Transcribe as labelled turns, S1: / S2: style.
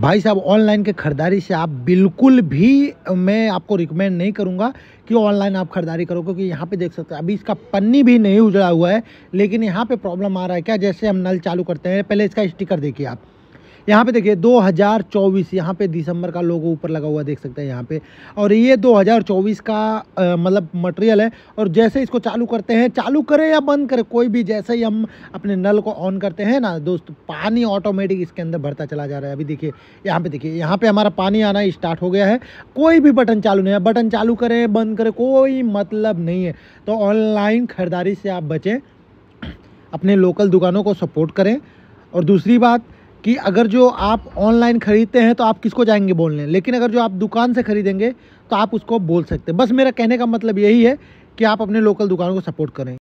S1: भाई साहब ऑनलाइन के ख़रीदारी से आप बिल्कुल भी मैं आपको रिकमेंड नहीं करूँगा कि ऑनलाइन आप ख़रीदारी करो क्योंकि यहाँ पे देख सकते हैं अभी इसका पन्नी भी नहीं उजड़ा हुआ है लेकिन यहाँ पे प्रॉब्लम आ रहा है क्या जैसे हम नल चालू करते हैं पहले इसका स्टिकर देखिए आप यहाँ पे देखिए 2024 यहाँ पे दिसंबर का लोगो ऊपर लगा हुआ देख सकते हैं यहाँ पे और ये 2024 का मतलब मटेरियल है और जैसे इसको चालू करते हैं चालू करें या बंद करें कोई भी जैसे ही हम अपने नल को ऑन करते हैं ना दोस्त पानी ऑटोमेटिक इसके अंदर भरता चला जा रहा है अभी देखिए यहाँ पे देखिए यहाँ पे हमारा पानी आना स्टार्ट हो गया है कोई भी बटन चालू नहीं है बटन चालू करें बंद करें कोई मतलब नहीं है तो ऑनलाइन खरीदारी से आप बचें अपने लोकल दुकानों को सपोर्ट करें और दूसरी बात कि अगर जो आप ऑनलाइन ख़रीदते हैं तो आप किसको जाएंगे बोलने लेकिन अगर जो आप दुकान से ख़रीदेंगे तो आप उसको बोल सकते हैं बस मेरा कहने का मतलब यही है कि आप अपने लोकल दुकानों को सपोर्ट करें